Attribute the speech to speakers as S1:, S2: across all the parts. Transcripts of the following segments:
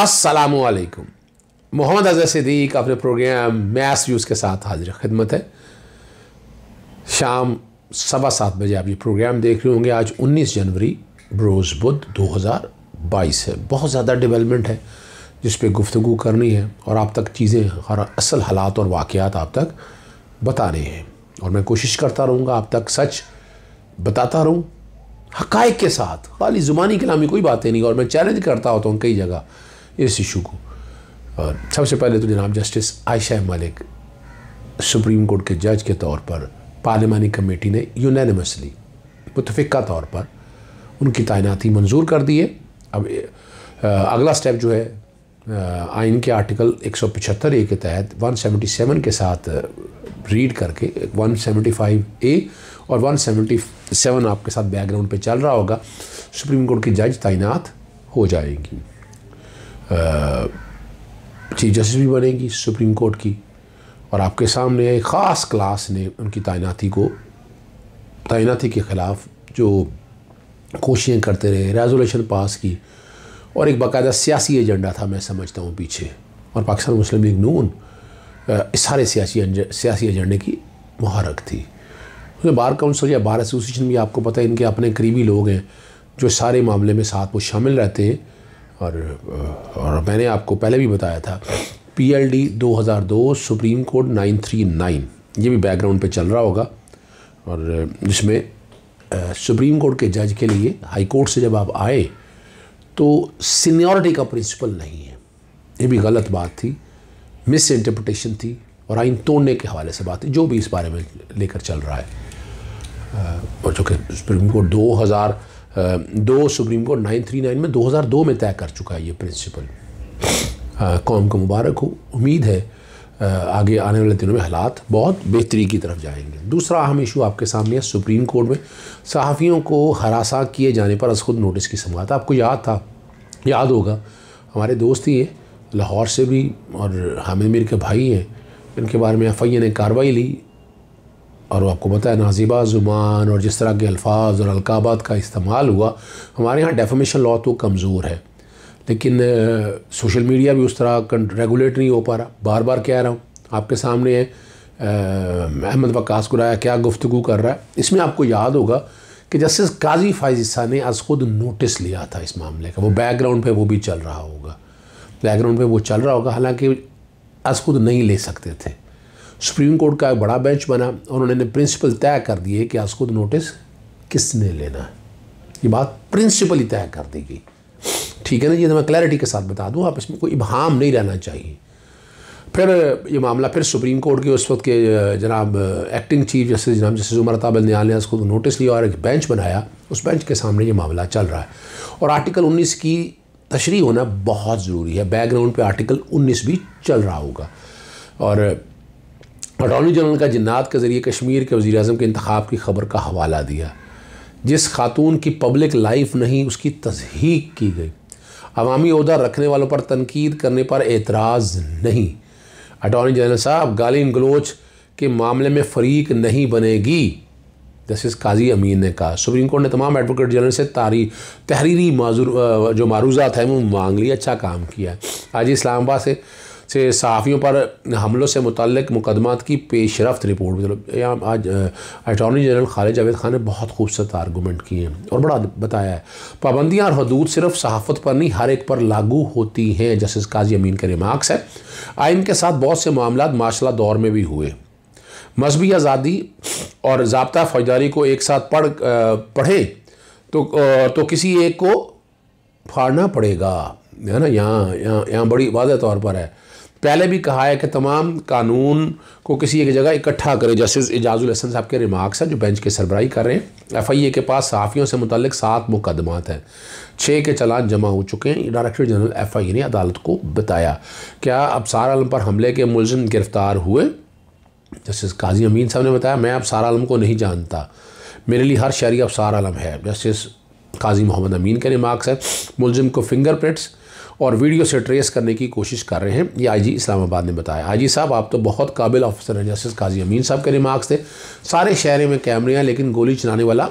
S1: असलकुम मोहम्मद अजय सिद्दीक अपने programme mess use के साथ हाजिर खिदमत है शाम सवा सात बजे आप ये प्रोग्राम देख रहे होंगे आज 19 जनवरी बरोज़ हज़ार 2022 है बहुत ज़्यादा डेवलपमेंट है जिस पे गुफ्तु करनी है और आप तक चीज़ें हर असल हालात और वाक़ात आप तक बताने हैं और मैं कोशिश करता रहूँगा आप तक सच बताता रहूँ हक़ के साथ खाली ज़ुबानी कलामी कोई बातें नहीं और मैं चैलेंज करता होता हूँ कई जगह इस इशू को और सबसे पहले तो जनाब justice Ayesha Malik supreme court के जज के तौर पर पार्लियामानी कमेटी ने यूनानमसली मुतफ़ा तौर पर उनकी तैनाती मंजूर कर दी है अब अगला स्टेप जो है आइन के आर्टिकल 175 ए के तहत 177 के साथ रीड करके 175 ए और 177 आपके साथ बैकग्राउंड पे चल रहा होगा सुप्रीम कोर्ट की जज तैनात हो जाएगी चीफ जस्टिस भी बनेगी सुप्रीम कोर्ट की और आपके सामने एक ख़ास क्लास ने उनकी तैनाती को तैनाती के ख़िलाफ़ जो कोशिशें करते रहे रेजोल्यूशन पास की और एक बाकायदा सियासी एजेंडा था मैं समझता हूँ पीछे और पाकिस्तान मुस्लिम लीग नून इस सारे सियासी सियासी एजेंडे की महारक थी उसमें बार काउंसिल या बार एसोसिएशन भी आपको पता है इनके अपने करीबी लोग हैं जो सारे मामले में साथ वो शामिल रहते हैं और और मैंने आपको पहले भी बताया था पी एल डी दो हज़ार दो supreme court nine three nine ये भी बैकग्राउंड पे चल रहा होगा और जिसमें सुप्रीम कोर्ट के जज के लिए हाई कोर्ट से जब आप आए तो सीनियरिटी का प्रिंसिपल नहीं है ये भी गलत बात थी मिस इंटरप्रटेशन थी और आइन तोड़ने के हवाले से बात थी जो भी इस बारे में लेकर चल रहा है और चूँकि सुप्रीम कोर्ट दो हज़ार दो सुप्रीम कोर्ट 939 में 2002 में तय कर चुका है ये प्रिंसिपल कौम को मुबारक हो उम्मीद है आगे आने वाले दिनों में हालात बहुत बेहतरी की तरफ जाएंगे दूसरा अहम इशू आपके सामने है सुप्रीम कोर्ट में सहाफ़ियों को हरासा किए जाने पर अस खुद नोटिस की समात आपको याद था याद होगा हमारे दोस्त ही हैं लाहौर से भी और हामिद मीर के भाई हैं इनके बारे में एफ आई ए ने कार्रवाई ली और वो आपको पता है नाजीबा ज़ुबान और जिस तरह के अल्फाज और अलकाबात का इस्तेमाल हुआ हमारे यहाँ डेफामेशन लॉ तो कमज़ोर है लेकिन सोशल मीडिया भी उस तरह रेगुलेट नहीं हो पा रहा बार बार कह रहा हूँ आपके सामने अहमद वकास कुराया क्या गुफ्तु कर रहा है इसमें आपको याद होगा कि जस्टिस काजी फाइजिस्सा ने आज खुद नोटिस लिया था इस मामले का वो बैकग्राउंड पे वो भी चल रहा होगा बैकग्राउंड पे वो चल रहा होगा हालांकि आज खुद नहीं ले सकते थे सुप्रीम कोर्ट का एक बड़ा बेंच बना और उन्होंने प्रिंसिपल तय कर दिए कि आज खुद नोटिस किसने लेना है ये बात प्रिंसिपल ही तय कर दी गई ठीक है ना ये तो मैं क्लैरिटी के साथ बता दूँ आप इसमें कोई इबहाम नहीं रहना चाहिए फिर ये मामला फिर सुप्रीम कोर्ट के उस वक्त के जनाब एक्टिंग चीफ जस्टिस जनाब जस्टिस उमर ताबल न्यायाल ने उसको नोटिस लिया और एक बेंच बनाया उस बेंच के सामने ये मामला चल रहा है और आर्टिकल 19 की तशरी होना बहुत ज़रूरी है बैकग्राउंड पे आर्टिकल 19 भी चल रहा होगा और अटॉर्नी जनरल का जन्नात के ज़रिए कश्मीर के वज़ी अजम के इंतब की खबर का हवाला दिया जिस खातून की पब्लिक लाइफ नहीं उसकी तजहीक की गई अवामी अहदा रखने वालों पर तनकीद करने पर एतराज़ नहीं अटॉर्नी जनरल साहब गालिन गलोच के मामले में फरीक नहीं बनेगी जस्टिस काजी अमीन ने कहा सुप्रीम कोर्ट ने तमाम एडवोकेट जनरल से तारी तहरीरी जो मारूजात हैं वो मांग लिए अच्छा काम किया आज इस्लामाबाद से से सहाफ़ियों पर हमलों से मुतक मुकदमा की पेशरफ रिपोर्ट मतलब यहाँ आज अटॉर्नी जनरल खालिद जावेद खान ने बहुत खूबसूरत आर्गूमेंट किए हैं और बड़ा बताया है पाबंदियाँ और हदूद सिर्फ सहाफ़त पर नहीं हर एक पर लागू होती हैं जस्टिस काजी अमीन के रिमार्क्स है आइन के साथ बहुत से मामला माशला दौर में भी हुए मजहबी आज़ादी और जबता फौजदारी को एक साथ पढ़ पढ़े तो तो किसी एक को फाड़ना पड़ेगा है ना यहाँ यहाँ यहाँ बड़ी वादे तौर पर है पहले भी कहा है कि तमाम कानून को किसी एक जगह इकट्ठा करें जस्टिस एजाजुल हसन साहब के रिमार्क्स हैं जो बेंच के सरबराही कर रहे हैं एफ आई ए के पास सहाफ़ियों से मुतल सात मुकदमात हैं छः के चलान जमा हो चुके हैं director general F I A ने अदालत को बताया क्या अब आलम पर हमले के मुलजम गिरफ्तार हुए जस्टिस काजी अमीन साहब ने बताया मैं अब आलम को नहीं जानता मेरे लिए हर शहरी अब आलम है जस्टिस काजी मोहम्मद अमीन के रिमार्क्स है मुलजिम को फिंगरप्रिंट्स और वीडियो से ट्रेस करने की कोशिश कर रहे हैं ये आईजी इस्लामाबाद ने बताया आईजी साहब आप तो बहुत काबिल ऑफिसर हैं जस्टिस काजी अमीन साहब के रिमार्क्स थे सारे शहर में कैमरे हैं लेकिन गोली चलाने वाला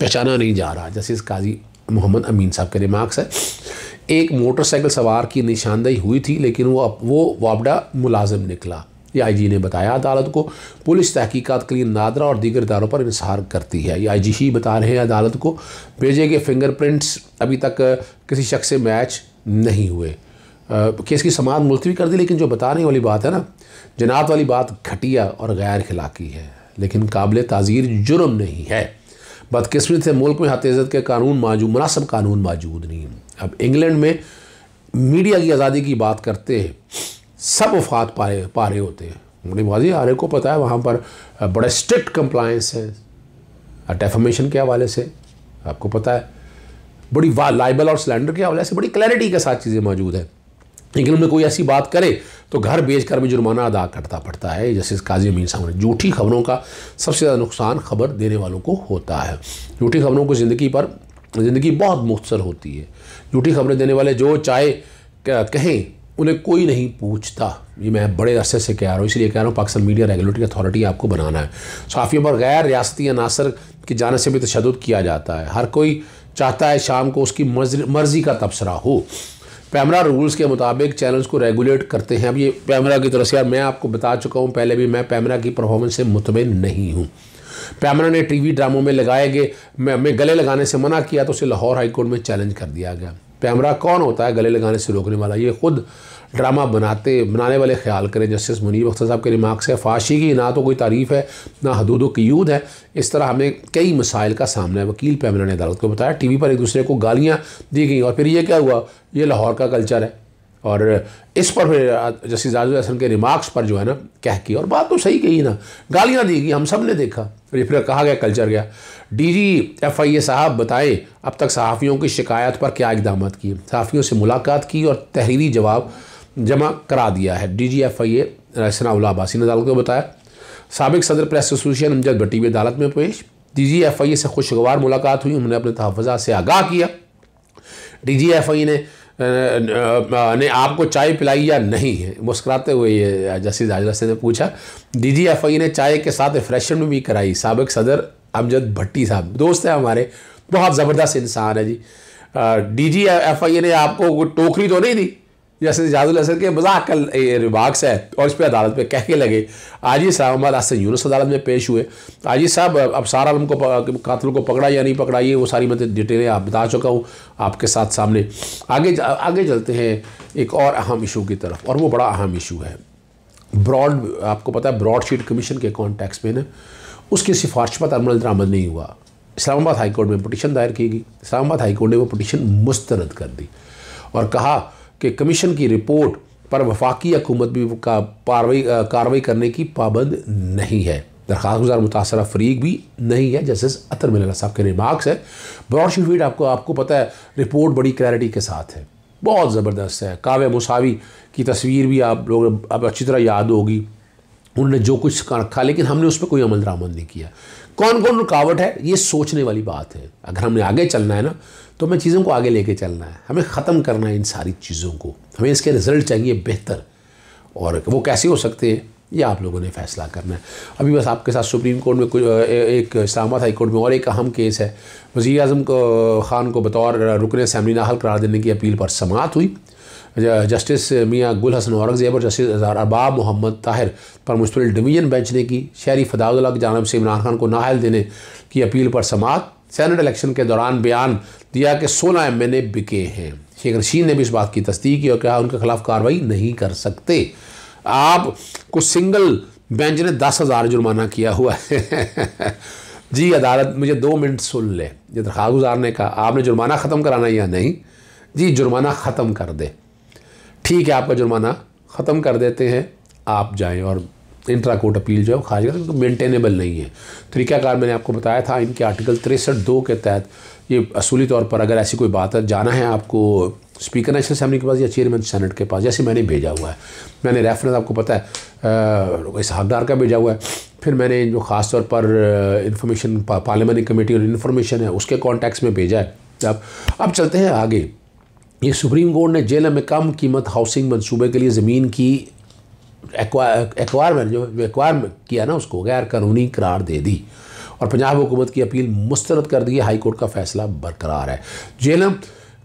S1: पहचाना नहीं जा रहा जस्टिस काजी मोहम्मद अमीन साहब के रिमार्क्स है एक मोटरसाइकिल सवार की निशानदेही हुई थी लेकिन वो वो वापडा मुलाजम निकला ये जी ने बताया अदालत को पुलिस तहकीकात के लिए नादरा और दीगर इदारों पर इंसार करती है ये जी ही बता रहे हैं अदालत को भेजे गए फिंगरप्रिंट्स अभी तक किसी शख्स से मैच नहीं हुए केस की समाज मुलतवी कर दी लेकिन जो बताने वाली बात है ना जनात वाली बात घटिया और गैर खिलाकी है लेकिन काबिल ताज़ीर जुर्म नहीं है बदकस्मत से मुल्क में हतज़त के कानून मौजूद मुनासब कानून मौजूद नहीं अब इंग्लैंड में मीडिया की आज़ादी की बात करते हैं सब वफात पाए पा रहे होते हैं मुड़ी वाजी आर्य को पता है वहाँ पर बड़े स्ट्रिक्ट कंप्लाइंस है डेफामेशन के हवाले से आपको पता है बड़ी वा लाइबल और सिलेंडर के हवाले से बड़ी क्लैरिटी के साथ चीज़ें मौजूद हैं लेकिन उनमें कोई ऐसी बात करे तो घर बेच कर भी जुर्माना अदा करता पड़ता है जैसे काजी अमीन साहब ने झूठी खबरों का सबसे ज़्यादा नुकसान खबर देने वालों को होता है झूठी खबरों को ज़िंदगी पर ज़िंदगी बहुत मुख्तर होती है झूठी खबरें देने वाले जो चाहे कहें उन्हें कोई नहीं पूछता ये मैं बड़े अरसे से कह रहा हूँ इसलिए कह रहा हूँ पाकिस्तान मीडिया रेगुलेटरी अथॉरिटी आपको बनाना है साफियों पर गैर रियासती अनासर की जानब से भी तशद किया जाता है हर कोई चाहता है शाम को उसकी मर्ज़ी का तबसरा हो पैमरा रूल्स के मुताबिक चैनल्स को रेगुलेट करते हैं अब ये पैमरा की तरफ से यार मैं आपको बता चुका हूँ पहले भी मैं पैमरा की परफॉर्मेंस से मुतमिन नहीं हूँ पैमरा ने टीवी ड्रामों में लगाए गए मैं, मैं गले लगाने से मना किया तो उसे लाहौर हाईकोर्ट में चैलेंज कर दिया गया पैमरा कौन होता है गले लगाने से रोकने वाला ये खुद ड्रामा बनाते बनाने वाले ख्याल करें जस्टिस मुनीब अख्तर साहब के रिमार्क से फाशी की ना तो कोई तारीफ़ है ना हदूद क्यूद है इस तरह हमें कई मसाइल का सामना है वकील पैमरा ने अदालत को बताया टी वी पर एक दूसरे को गालियाँ दी गई और फिर यह क्या हुआ ये लाहौर का कल्चर है और इस पर फिर जस्टिस आजम हसन के रिमार्क्स पर जो है ना कह की और बात तो सही कही ना गालियाँ दी गई हम सब ने देखा फिर कहा गया कल्चर गया डीजी एफआईए साहब बताएं अब तक सहाफ़ियों की शिकायत पर क्या इकदाम किए सहाफ़ियों से मुलाकात की और तहरीरी जवाब जमा करा दिया है डी जी एफ आई ए रसनाउल ने अदालत को बताया सबक सदर प्रेस एसोसिएशन अमजद भट्टी भी अदालत में पेश डी जी एफ आई ए से खुशगवार मुलाकात हुई उन्होंने अपने तहफ़ा से आगाह किया डी जी एफ आई ने ने आपको चाय पिलाई या नहीं है मुस्कुराते हुए ये जस्टिस आजरा से ने पूछा डीजीएफआई ने चाय के साथ रिफ्रेशमेंट भी कराई सबक सदर अमजद भट्टी साहब दोस्त हैं हमारे बहुत ज़बरदस्त इंसान है G D G F I ने आपको टोकरी तो नहीं दी जैसे जाजुल असर के मजाक कल रिवाक्स है और इस पर अदालत में कह के लगे आजी साहब मोहम्मद असद यूनस अदालत में पेश हुए आजी साहब अब सारा आलम को कातल को पकड़ा या नहीं पकड़ा ये वो सारी मतलब डिटेलें आप बता चुका हूँ आपके साथ सामने आगे आगे चलते हैं एक और अहम इशू की तरफ और वो बड़ा अहम इशू है ब्रॉड आपको पता है ब्रॉड शीट कमीशन के कॉन्टैक्स में ना उसकी सिफारिश पर अमल दरामद नहीं हुआ इस्लामाबाद हाईकोर्ट में पटिशन दायर की गई इस्लामाबाद हाईकोर्ट ने वो पटिशन मुस्तरद कर दी और कहा कि कमीशन की रिपोर्ट पर वफाकी हकूमत भी का कार्रवाई कार्रवाई करने की पाबंद नहीं है दरख्वास्त गुजार मुतासर फरीक भी नहीं है जस्टिस अतर मिलना साहब के रिमार्क्स है ब्रॉडशीट फीड आपको आपको पता है रिपोर्ट बड़ी क्लैरिटी के साथ है बहुत ज़बरदस्त है काव्य मुसावी की तस्वीर भी आप लोग अब अच्छी तरह याद होगी उन्होंने जो कुछ रखा लेकिन हमने उस पर कोई अमल दरामद नहीं किया कौन कौन रुकावट है ये सोचने वाली बात है अगर हमने आगे चलना है ना तो हमें चीज़ों को आगे लेके चलना है हमें ख़त्म करना है इन सारी चीज़ों को हमें इसके रिज़ल्ट चाहिए बेहतर और वो कैसे हो सकते हैं ये आप लोगों ने फैसला करना है अभी बस आपके साथ सुप्रीम कोर्ट में कुछ एक इस्लामाबाद हाई कोर्ट में और एक अहम केस है वज़ी अजम ख़ान को बतौर रुकन असम्बली नाहल करार देने की अपील पर समात हुई जस्टिस मियाँ गुल हसन औरंगजेब और जस्टिस अरबाब मोहम्मद ताहिर पर मुश्तल डिवीजन बेंच ने की शहरी फदाउल्ला की जानब से इमरान खान को नाहल देने की अपील पर समात सैनेट इलेक्शन के दौरान बयान दिया कि सोलह एम एन ए बिके हैं शेख रशीद ने भी इस बात की तस्दीक की और कहा उनके खिलाफ कार्रवाई नहीं कर सकते आप को सिंगल बेंच ने दस हज़ार जुर्माना किया हुआ है जी अदालत मुझे दो मिनट सुन ले ये दरख्वास्त गुजारने ने कहा आपने जुर्माना ख़त्म कराना या नहीं जी जुर्माना ख़त्म कर दे ठीक है आपका जुर्माना ख़त्म कर देते हैं आप जाएं और इंट्रा कोर्ट अपील जो है वो खारिज कर सकते मेंटेनेबल नहीं है तरीकाकार तो मैंने आपको बताया था इनके आर्टिकल तिरसठ दो के तहत ये असूली तौर पर अगर ऐसी कोई बात है जाना है आपको स्पीकर नेशनल असम्बली के पास या चेयरमैन सेनेट के पास जैसे मैंने भेजा हुआ है मैंने रेफरेंस आपको पता है इस हकदार का भेजा हुआ है फिर मैंने जो ख़ास तौर पर इंफॉर्मेशन पार्लियामेंट्री पार्लियामानी कमेटी और इन्फॉर्मेशन है उसके कॉन्टैक्ट्स में भेजा है अब अब चलते हैं आगे ये सुप्रीम कोर्ट ने जेल में कम कीमत हाउसिंग मंसूबे के लिए ज़मीन की एक्वायरमेंट जो एक्वायर किया ना उसको गैर कानूनी करार दे दी और पंजाब हुकूमत की अपील मुस्तरद कर दी हाई कोर्ट का फैसला बरकरार है जेलम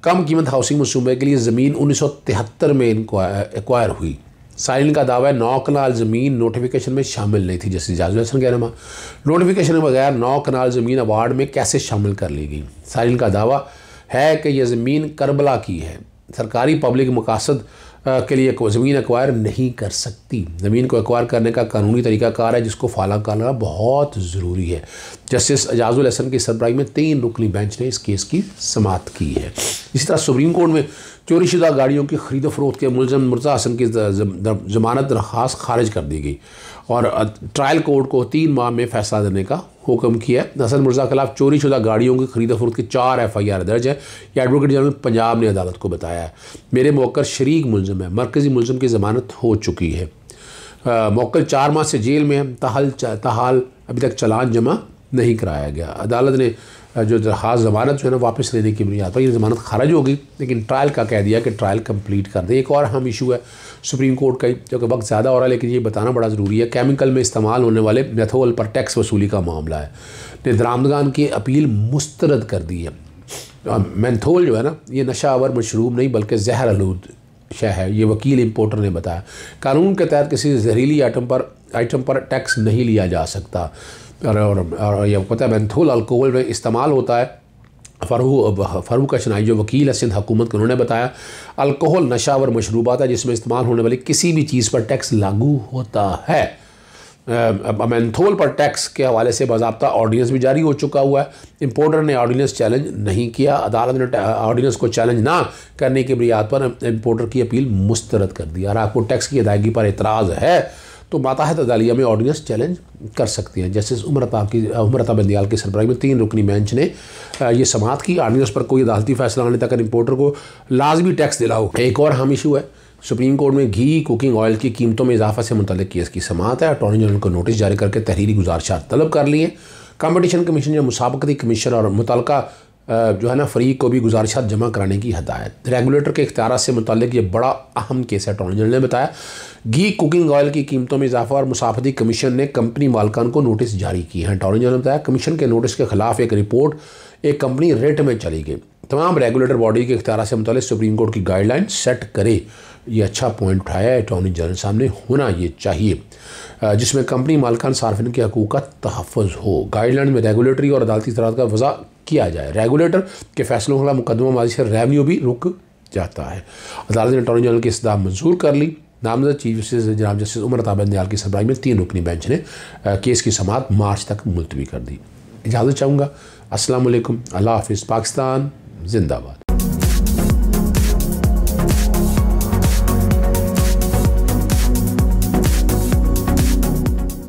S1: कम कीमत हाउसिंग मनसूबे के लिए ज़मीन उन्नीस सौ तिहत्तर में इनको एक्वायर हुई साइन का दावा है नौ कनाल ज़मीन नोटिफिकेशन में शामिल नहीं थी जैसे जाजू हसन कह रहा नोटिफिकेशन के बगैर नौ कनाल ज़मीन अवार्ड में कैसे शामिल कर ली गई साइन का दावा है कि यह ज़मीन करबला की है सरकारी पब्लिक मकासद के लिए ज़मीन एक्वायर नहीं कर सकती ज़मीन को एक्वायर करने का कानूनी तरीका कार है जिसको फॉलो करना बहुत ज़रूरी है जस्टिस एजाजुल हसन की सरबराही में तीन रुकनी बेंच ने इस केस की समाप्त की है इसी तरह सुप्रीम कोर्ट में चोरी शुदा गाड़ियों की खरीदो फरोख्त के मुलजम मुर्जा हसन की जमानत दरख्वास्त खारिज कर दी गई और ट्रायल कोर्ट को तीन माह में फैसला देने का हुक्म किया हसन मुर्जा के खिलाफ चोरी शुदा गाड़ियों की खरीदो फरोख्त के चार एफ आई आर दर्ज है यह एडवोकेट जनरल पंजाब ने अदालत को बताया है मेरे मौकर शरीक मुलजम है मरकज़ी मुलम की जमानत हो चुकी है मौकल चार माह से जेल में है तहल तहाल अभी तक चलान जमा नहीं कराया गया अदालत ने जो दरख्वास ज़मानत जो है ना वापस लेने की बुनियाद पर ये ज़मानत खारज होगी लेकिन ट्रायल का कह दिया कि ट्रायल कंप्लीट कर दें एक और अहम इशू है सुप्रीम कोर्ट का जो कि वक्त ज़्यादा हो रहा है लेकिन ये बताना बड़ा ज़रूरी है केमिकल में इस्तेमाल होने वाले मेथोल पर टैक्स वसूली का मामला है ने दरामदगान की अपील मुस्तरद कर दी है मैंथोल जो है ना ये नशा आवर मशरूम नहीं बल्कि जहर आलूद शह है ये वकील इम्पोर्टर ने बताया कानून के तहत किसी जहरीली आइटम पर आइटम पर टैक्स नहीं लिया जा सकता और यह है मैंथोल अल्कोहल में इस्तेमाल होता है फ़रू फ़रू कशनाई जो वकील है सिंध हुकूमत के उन्होंने बताया अल्कोहल नशा और मशरूबात है जिसमें इस्तेमाल होने वाली किसी भी चीज़ पर टैक्स लागू होता है मैंथोल पर टैक्स के हवाले से बाबा ऑर्डीनेंस भी जारी हो चुका हुआ है इम्पोर्टर ने ऑर्डीनेंस चैलेंज नहीं किया अदालत ने ऑर्डीनेंस को चैलेंज ना करने की बुनियाद पर इम्पोर्टर की अपील मुस्तरद कर दी अगर आपको टैक्स की अदायगी पर एतराज़ है तो माताहत तो अदालिया में ऑडियंस चैलेंज कर सकती हैं जस्टिस उम्रता की उम्रता बंदियाल की सरबराही में तीन रुकनी बेंच ने ये समात की ऑडियंस पर कोई अदालती फैसला आने तक रिपोर्टर को लाजमी टैक्स दिलाओ एक और हम इशू है सुप्रीम कोर्ट में घी कुकिंग ऑयल की कीमतों में इजाफा से मुतल केस की समात है अटॉर्नी जनरल को नोटिस जारी करके तहरीरी गुजारशा तलब कर लिए कंपटीशन कमीशन या मुसाबकती कमीशन और मुतलका जो है ना फरीक को भी गुजारिशात जमा कराने की हदायत रेगुलेटर के इख्तियार से मुतक ये बड़ा अहम केस है अटॉर्नी जनरल ने बताया घी कुकिंग ऑयल की कीमतों में इजाफा और मुसाफती कमीशन ने कंपनी मालकान को नोटिस जारी किए हैं अटॉर्नी जनरल ने बताया कमीशन के नोटिस के खिलाफ एक रिपोर्ट एक कंपनी रेट में चली गई तमाम रेगुलेटर बॉडी के इख्तियार से मुतल सुप्रीम कोर्ट की गाइडलाइन सेट करे ये अच्छा पॉइंट उठाया है अटॉर्नी जनरल सामने होना ये चाहिए जिसमें कंपनी मालकान सार्फिन के हकूक़ का तहफ़ हो गाइडलाइन में रेगुलेटरी और अदालती अफराद का वजा किया जाए रेगुलेटर के फैसलों वाला मुकदमा माजी से रेवन्यू भी रुक जाता है अदालत ने अटॉर्नी जनरल की इस्तः मंजूर कर ली नामजद चीफ जस्टिस जनाब जस्टिस उमर दयाल की सरबराही में तीन रुकनी बेंच ने केस की समात मार्च तक मुलतवी कर दी इजाज़त चाहूँगा असलकम अल्लाह हाफिज़ पाकिस्तान जिंदाबाद